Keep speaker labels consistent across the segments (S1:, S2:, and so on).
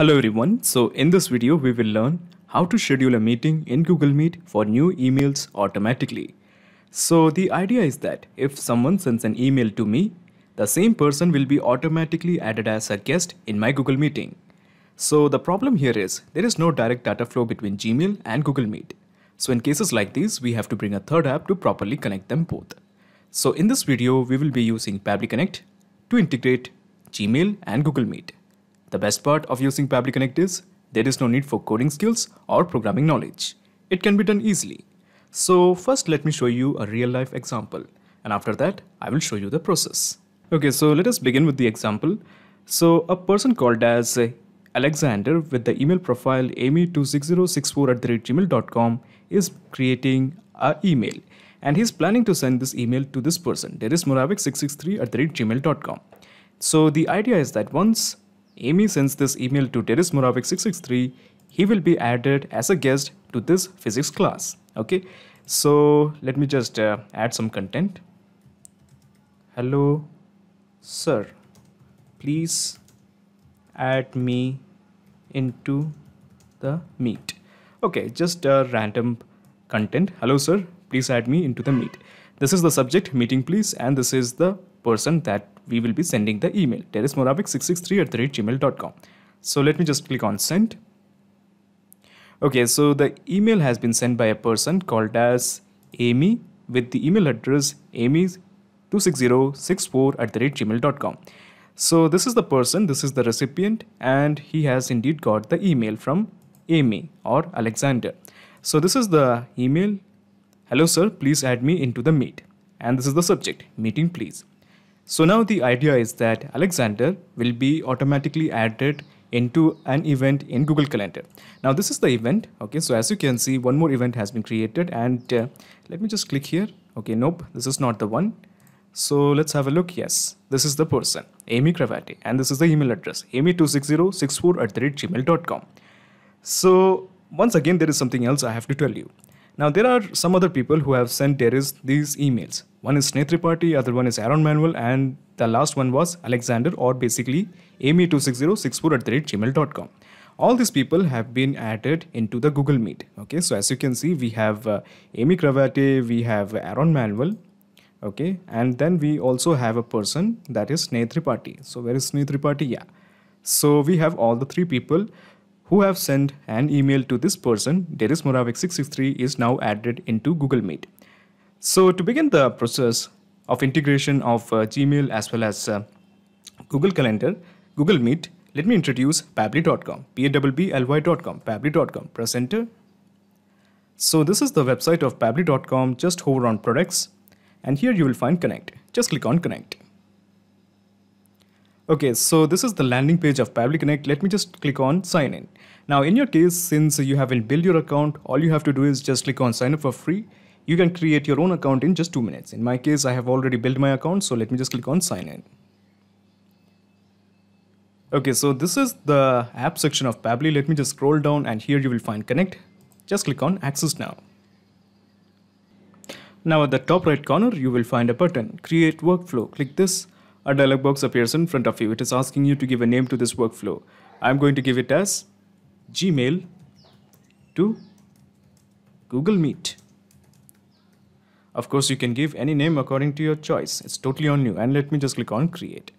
S1: Hello everyone, so in this video we will learn how to schedule a meeting in Google Meet for new emails automatically. So the idea is that if someone sends an email to me, the same person will be automatically added as a guest in my Google meeting. So the problem here is there is no direct data flow between Gmail and Google Meet. So in cases like these, we have to bring a third app to properly connect them both. So in this video, we will be using Pably Connect to integrate Gmail and Google Meet. The best part of using Public Connect is there is no need for coding skills or programming knowledge. It can be done easily. So first let me show you a real life example and after that I will show you the process. Okay, so let us begin with the example. So a person called as uh, Alexander with the email profile amy26064 at gmail.com is creating a email and he's planning to send this email to this person. There is moravik663 at gmail.com. So the idea is that once Amy sends this email to Teres Moravik 663, he will be added as a guest to this physics class. Okay, so let me just uh, add some content. Hello, sir, please add me into the meet. Okay, just a random content. Hello, sir, please add me into the meet. This is the subject meeting, please, and this is the person that we will be sending the email teresmoravik663 at the gmail.com. So let me just click on send. Okay, so the email has been sent by a person called as Amy with the email address amy26064 at the gmail.com. So this is the person, this is the recipient and he has indeed got the email from Amy or Alexander. So this is the email. Hello sir, please add me into the meet. And this is the subject, meeting please. So now the idea is that Alexander will be automatically added into an event in Google Calendar. Now this is the event. Okay, so as you can see, one more event has been created and uh, let me just click here. Okay, nope, this is not the one. So let's have a look. Yes, this is the person, Amy Cravati, and this is the email address, amy26064 at the rate gmail.com. So once again, there is something else I have to tell you. Now there are some other people who have sent there is these emails. One is Sneh Tripathi, other one is Aaron Manuel, and the last one was Alexander or basically amy26064 at gmail.com. All these people have been added into the Google Meet. Okay, so as you can see, we have uh, Amy Cravate, we have Aaron Manuel, okay, and then we also have a person that is Sneh Tripathi. So where is Sneh Tripathi? Yeah. So we have all the three people who have sent an email to this person. Deris moravik 663 is now added into Google Meet. So to begin the process of integration of uh, Gmail as well as uh, Google Calendar, Google Meet, let me introduce Pabli.com, P-A-B-B-L-Y.com, Pabli.com. press enter. So this is the website of Pabli.com. just hover on products and here you will find connect, just click on connect. Okay, so this is the landing page of Pabli Connect. Let me just click on sign in. Now in your case, since you haven't built your account, all you have to do is just click on sign up for free you can create your own account in just 2 minutes. In my case, I have already built my account, so let me just click on sign in. Okay, so this is the app section of Pably. Let me just scroll down and here you will find connect. Just click on access now. Now at the top right corner, you will find a button, create workflow. Click this. A dialog box appears in front of you. It is asking you to give a name to this workflow. I'm going to give it as Gmail to Google Meet. Of course, you can give any name according to your choice. It's totally on you. And let me just click on create.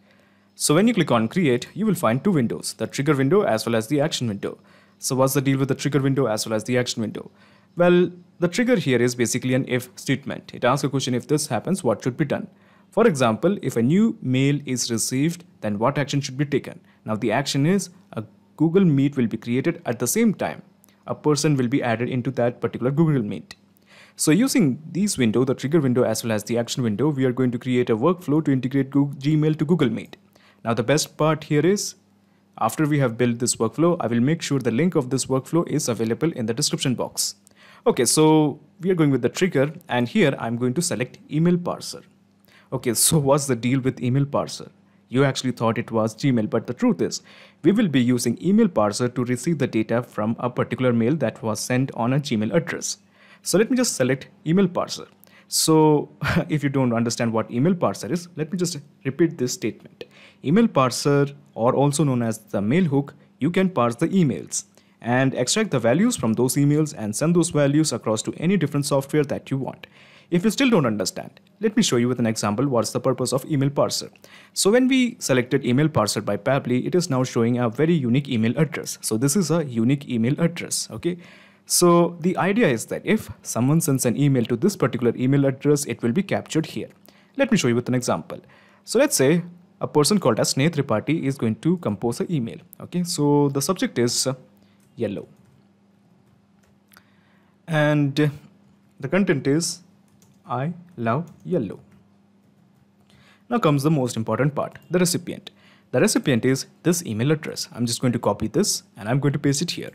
S1: So when you click on create, you will find two windows, the trigger window as well as the action window. So what's the deal with the trigger window as well as the action window? Well, the trigger here is basically an if statement. It asks a question if this happens, what should be done? For example, if a new mail is received, then what action should be taken? Now the action is a Google Meet will be created at the same time. A person will be added into that particular Google Meet. So using these window, the trigger window as well as the action window, we are going to create a workflow to integrate Google, Gmail to Google Meet. Now the best part here is, after we have built this workflow, I will make sure the link of this workflow is available in the description box. Okay, so we are going with the trigger and here I'm going to select email parser. Okay, so what's the deal with email parser? You actually thought it was Gmail, but the truth is, we will be using email parser to receive the data from a particular mail that was sent on a Gmail address. So let me just select email parser. So if you don't understand what email parser is, let me just repeat this statement. Email parser or also known as the mail hook, you can parse the emails and extract the values from those emails and send those values across to any different software that you want. If you still don't understand, let me show you with an example what's the purpose of email parser. So when we selected email parser by Pably, it is now showing a very unique email address. So this is a unique email address, okay? So the idea is that if someone sends an email to this particular email address, it will be captured here. Let me show you with an example. So let's say a person called as Sneh Tripathi is going to compose an email. Okay, so the subject is yellow. And the content is I love yellow. Now comes the most important part, the recipient. The recipient is this email address. I'm just going to copy this and I'm going to paste it here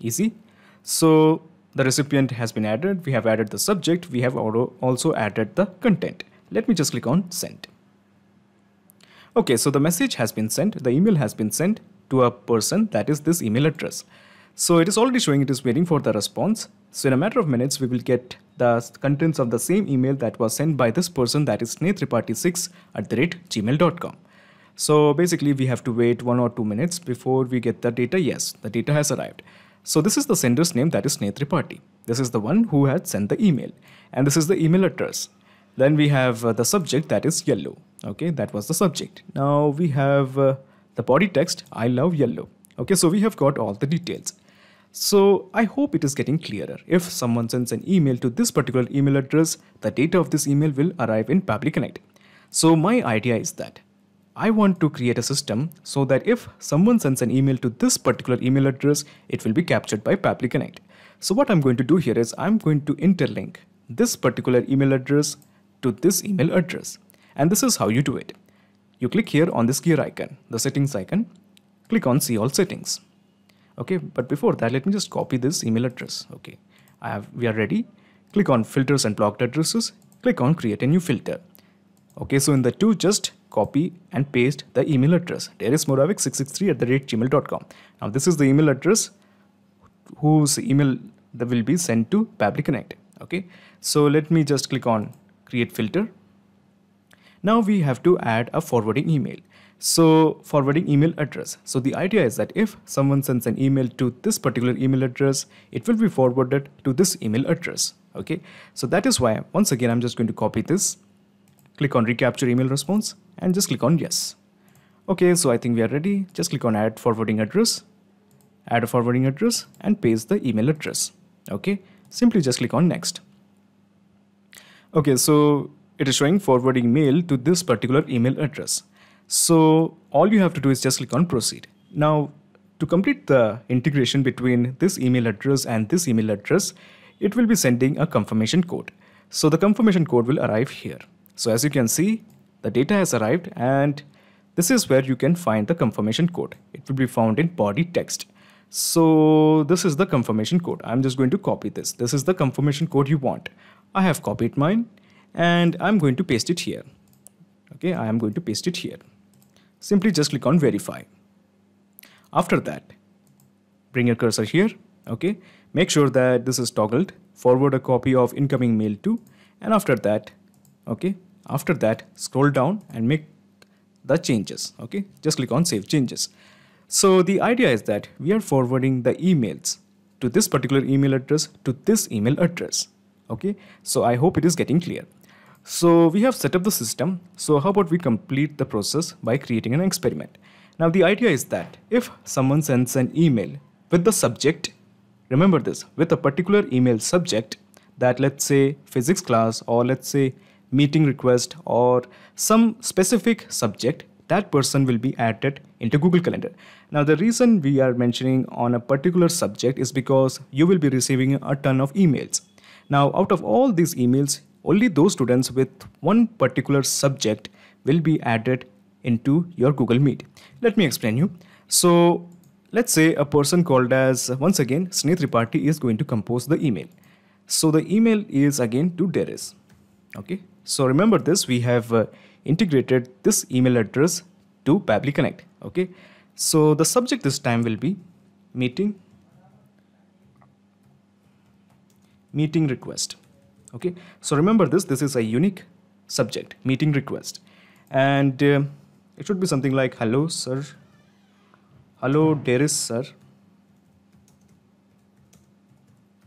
S1: easy. So the recipient has been added, we have added the subject, we have also added the content. Let me just click on send. Okay, so the message has been sent, the email has been sent to a person that is this email address. So it is already showing it is waiting for the response. So in a matter of minutes, we will get the contents of the same email that was sent by this person that is snetriparty6 at the rate gmail.com. So basically we have to wait one or two minutes before we get the data. Yes, the data has arrived. So this is the sender's name that is Party. This is the one who had sent the email and this is the email address. Then we have uh, the subject that is yellow. Okay, that was the subject. Now we have uh, the body text, I love yellow. Okay, so we have got all the details. So I hope it is getting clearer. If someone sends an email to this particular email address, the data of this email will arrive in Public Connect. So my idea is that I want to create a system so that if someone sends an email to this particular email address, it will be captured by Paply Connect. So what I'm going to do here is I'm going to interlink this particular email address to this email address. And this is how you do it. You click here on this gear icon, the settings icon, click on see all settings. Okay, but before that, let me just copy this email address. Okay, I have, we are ready. Click on filters and blocked addresses, click on create a new filter. Okay, so in the two, just copy and paste the email address dariusmoravik663 at the rate gmail.com. Now this is the email address whose email that will be sent to Public Connect. Okay, so let me just click on create filter. Now we have to add a forwarding email. So forwarding email address. So the idea is that if someone sends an email to this particular email address, it will be forwarded to this email address. Okay, so that is why once again, I'm just going to copy this click on recapture email response and just click on yes. Okay, so I think we are ready. Just click on add forwarding address, add a forwarding address and paste the email address. Okay, simply just click on next. Okay, so it is showing forwarding mail to this particular email address. So all you have to do is just click on proceed. Now to complete the integration between this email address and this email address, it will be sending a confirmation code. So the confirmation code will arrive here. So as you can see, the data has arrived and this is where you can find the confirmation code. It will be found in body text. So this is the confirmation code. I'm just going to copy this. This is the confirmation code you want. I have copied mine and I'm going to paste it here. Okay, I am going to paste it here. Simply just click on verify. After that, bring your cursor here. Okay, make sure that this is toggled. Forward a copy of incoming mail to and after that, okay, after that, scroll down and make the changes. Okay, just click on save changes. So the idea is that we are forwarding the emails to this particular email address to this email address. Okay, so I hope it is getting clear. So we have set up the system. So how about we complete the process by creating an experiment. Now the idea is that if someone sends an email with the subject, remember this, with a particular email subject that let's say physics class or let's say meeting request or some specific subject that person will be added into Google Calendar. Now the reason we are mentioning on a particular subject is because you will be receiving a ton of emails. Now out of all these emails, only those students with one particular subject will be added into your Google Meet. Let me explain you. So let's say a person called as once again Sneh Tripathi is going to compose the email. So the email is again to Darius. Okay, so remember this, we have uh, integrated this email address to Pably Connect. Okay. So the subject this time will be meeting meeting request. Okay. So remember this, this is a unique subject meeting request and uh, it should be something like hello sir hello dearest sir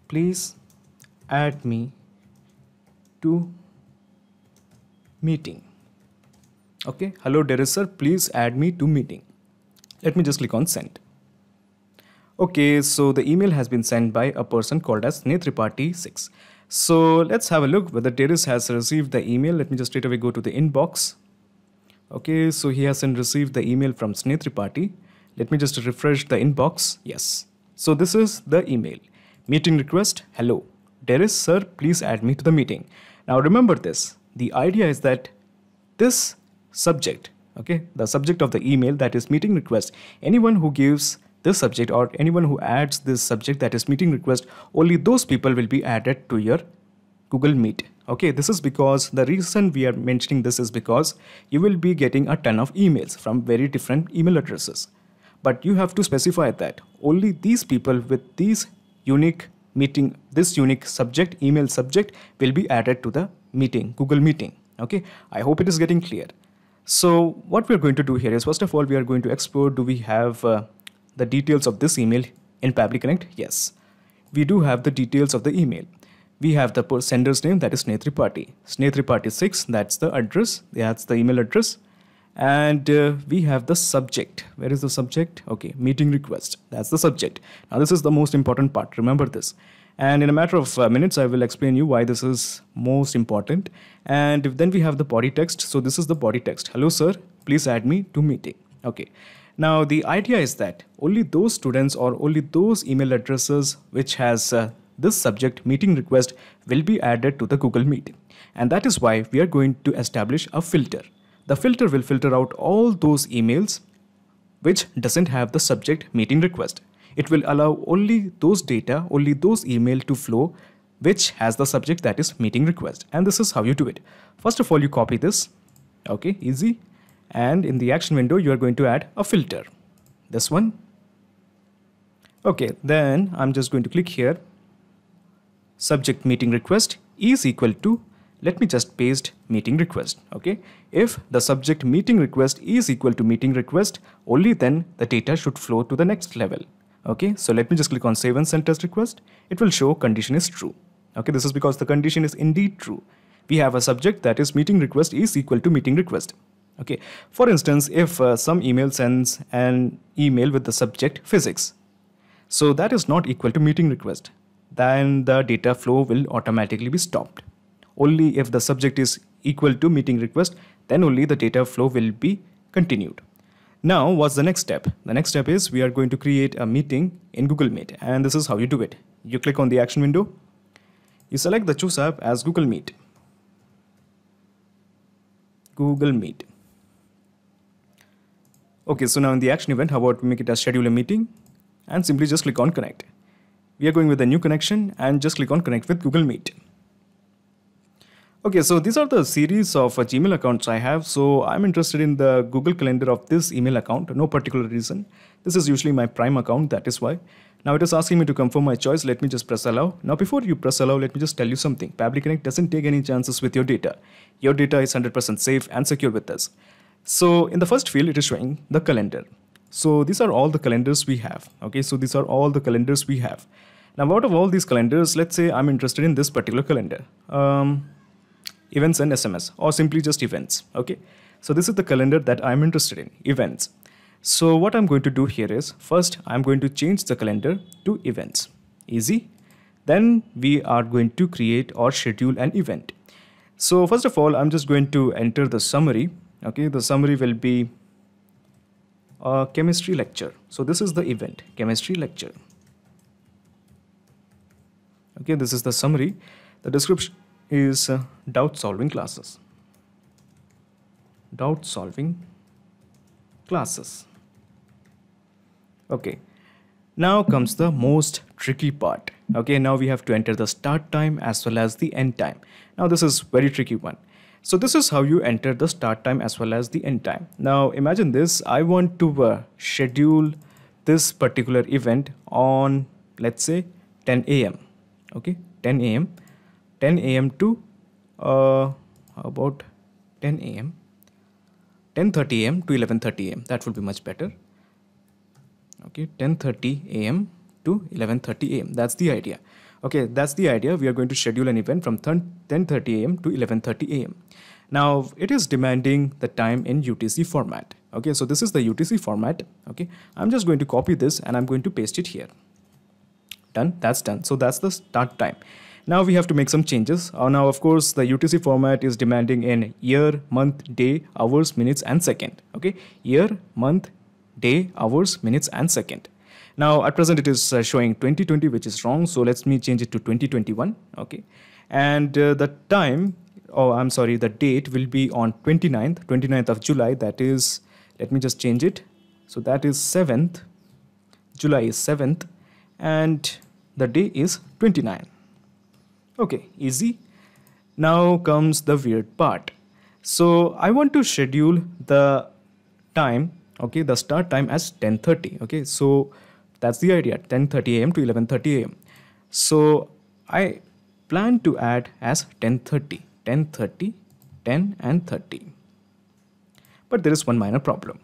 S1: please add me to meeting okay hello sir. please add me to meeting let me just click on send okay so the email has been sent by a person called as netripati 6 so let's have a look whether deris has received the email let me just straight away go to the inbox okay so he hasn't received the email from snetripati let me just refresh the inbox yes so this is the email meeting request hello deris sir please add me to the meeting now remember this the idea is that this subject, okay, the subject of the email that is meeting request, anyone who gives this subject or anyone who adds this subject that is meeting request, only those people will be added to your Google Meet. Okay, this is because the reason we are mentioning this is because you will be getting a ton of emails from very different email addresses. But you have to specify that only these people with these unique meeting, this unique subject, email subject will be added to the meeting, Google meeting. Okay, I hope it is getting clear. So what we're going to do here is first of all, we are going to explore, do we have uh, the details of this email in Public Connect? Yes, we do have the details of the email. We have the sender's name that is Snetri Party. Snetri Party 6, that's the address, that's the email address. And uh, we have the subject. Where is the subject? Okay, meeting request. That's the subject. Now this is the most important part. Remember this. And in a matter of uh, minutes, I will explain you why this is most important. And if then we have the body text. So this is the body text. Hello, sir. Please add me to meeting. Okay. Now, the idea is that only those students or only those email addresses which has uh, this subject meeting request will be added to the Google Meet. And that is why we are going to establish a filter. The filter will filter out all those emails which doesn't have the subject meeting request it will allow only those data, only those email to flow which has the subject that is meeting request. And this is how you do it. First of all, you copy this. Okay, easy. And in the action window, you are going to add a filter. This one. Okay, then I'm just going to click here. Subject meeting request is equal to let me just paste meeting request okay if the subject meeting request is equal to meeting request only then the data should flow to the next level Okay, so let me just click on save and send test request. It will show condition is true. Okay, this is because the condition is indeed true. We have a subject that is meeting request is equal to meeting request. Okay, for instance, if uh, some email sends an email with the subject physics, so that is not equal to meeting request, then the data flow will automatically be stopped. Only if the subject is equal to meeting request, then only the data flow will be continued. Now, what's the next step? The next step is we are going to create a meeting in Google Meet and this is how you do it. You click on the action window. You select the choose app as Google Meet. Google Meet. Okay, so now in the action event, how about we make it a schedule a meeting and simply just click on connect. We are going with a new connection and just click on connect with Google Meet. Okay, so these are the series of uh, Gmail accounts I have. So I'm interested in the Google Calendar of this email account, no particular reason. This is usually my Prime account, that is why. Now it is asking me to confirm my choice. Let me just press allow. Now before you press allow, let me just tell you something. Public Connect doesn't take any chances with your data. Your data is 100% safe and secure with us. So in the first field, it is showing the calendar. So these are all the calendars we have. Okay, so these are all the calendars we have. Now out of all these calendars, let's say I'm interested in this particular calendar. Um, events and SMS or simply just events. Okay. So this is the calendar that I'm interested in, events. So what I'm going to do here is first I'm going to change the calendar to events. Easy. Then we are going to create or schedule an event. So first of all, I'm just going to enter the summary. Okay, the summary will be a chemistry lecture. So this is the event, chemistry lecture. Okay, this is the summary. The description is uh, doubt solving classes. Doubt solving classes. Okay. Now comes the most tricky part. Okay, now we have to enter the start time as well as the end time. Now this is very tricky one. So this is how you enter the start time as well as the end time. Now imagine this, I want to uh, schedule this particular event on let's say 10 a.m. Okay, 10 a.m. 10 a.m. to uh, about 10 a.m. 10:30 a.m. to 11:30 a.m. That would be much better. Okay, 10:30 a.m. to 11:30 a.m. That's the idea. Okay, that's the idea. We are going to schedule an event from 10:30 a.m. to 11:30 a.m. Now it is demanding the time in UTC format. Okay, so this is the UTC format. Okay, I'm just going to copy this and I'm going to paste it here. Done. That's done. So that's the start time. Now we have to make some changes. Uh, now, of course, the UTC format is demanding in year, month, day, hours, minutes, and second. Okay, year, month, day, hours, minutes, and second. Now, at present, it is uh, showing 2020, which is wrong. So let me change it to 2021. Okay, and uh, the time, oh, I'm sorry, the date will be on 29th, 29th of July. That is, let me just change it. So that is 7th. July is 7th, and the day is 29. Okay, easy. Now comes the weird part. So I want to schedule the time, okay, the start time as 10.30, okay. So that's the idea, 10.30 a.m. to 11.30 a.m. So I plan to add as 10.30, 10.30, 10 and 30. But there is one minor problem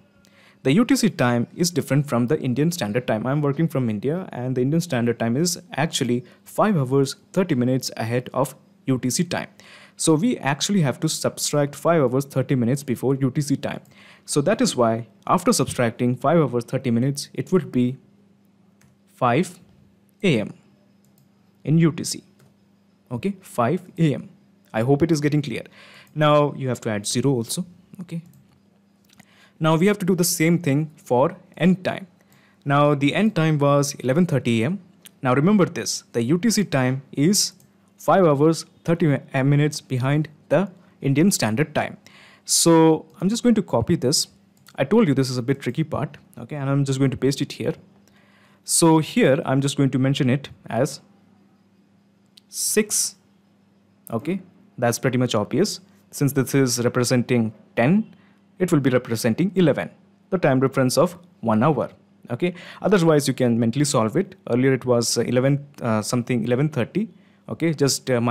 S1: the UTC time is different from the Indian Standard Time. I'm working from India and the Indian Standard Time is actually 5 hours 30 minutes ahead of UTC time. So we actually have to subtract 5 hours 30 minutes before UTC time. So that is why after subtracting 5 hours 30 minutes it would be 5 a.m. in UTC. Okay, 5 a.m. I hope it is getting clear. Now you have to add 0 also. Okay, now we have to do the same thing for end time. Now the end time was 11.30 am. Now remember this, the UTC time is 5 hours 30 minutes behind the Indian Standard Time. So I'm just going to copy this. I told you this is a bit tricky part, okay, and I'm just going to paste it here. So here I'm just going to mention it as 6, okay, that's pretty much obvious. Since this is representing 10, it will be representing 11 the time difference of 1 hour okay otherwise you can mentally solve it earlier it was 11 uh, something 11:30 okay just uh,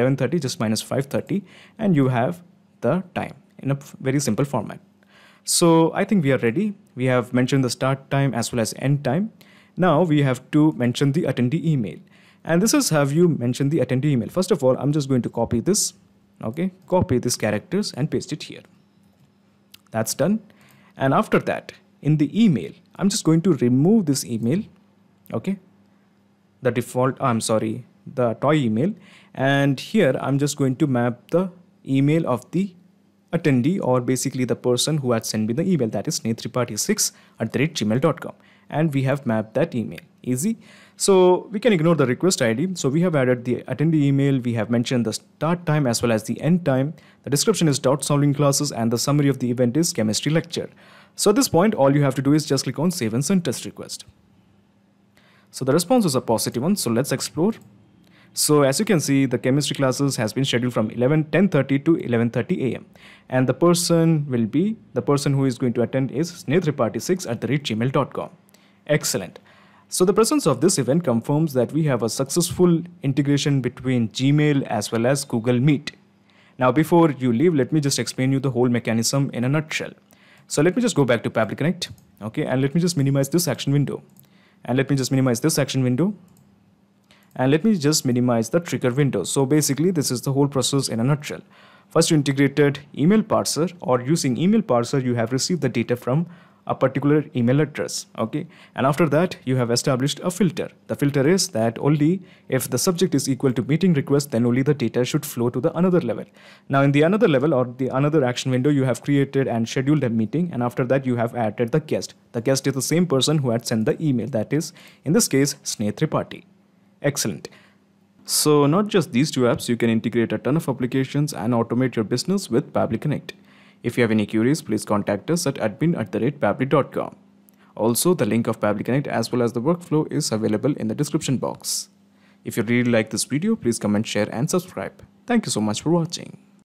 S1: 5:30 11:30 just 5:30 and you have the time in a very simple format so i think we are ready we have mentioned the start time as well as end time now we have to mention the attendee email and this is have you mentioned the attendee email first of all i'm just going to copy this okay copy these characters and paste it here that's done. And after that, in the email, I'm just going to remove this email, okay? The default, I'm sorry, the toy email. And here I'm just going to map the email of the attendee or basically the person who had sent me the email that is netriparty6 at the gmail.com and we have mapped that email easy. So we can ignore the request ID. So we have added the attendee email. We have mentioned the start time as well as the end time. The description is dot solving classes and the summary of the event is chemistry lecture. So at this point, all you have to do is just click on save and send test request. So the response was a positive one. So let's explore. So as you can see, the chemistry classes has been scheduled from 11 10:30 to 11:30 a.m. And the person will be the person who is going to attend is snedhripati6 at the gmail.com. Excellent. So the presence of this event confirms that we have a successful integration between Gmail as well as Google Meet. Now before you leave, let me just explain you the whole mechanism in a nutshell. So let me just go back to Public Connect, okay, and let me just minimize this action window. And let me just minimize this action window. And let me just minimize the trigger window. So basically this is the whole process in a nutshell. First you integrated email parser or using email parser you have received the data from a particular email address okay and after that you have established a filter the filter is that only if the subject is equal to meeting request then only the data should flow to the another level now in the another level or the another action window you have created and scheduled a meeting and after that you have added the guest the guest is the same person who had sent the email that is in this case Sneh Tripathi excellent so not just these two apps you can integrate a ton of applications and automate your business with Public Connect if you have any queries, please contact us at admin at the rate pabli.com. Also, the link of Pabli Connect as well as the workflow is available in the description box. If you really like this video, please comment, share and subscribe. Thank you so much for watching.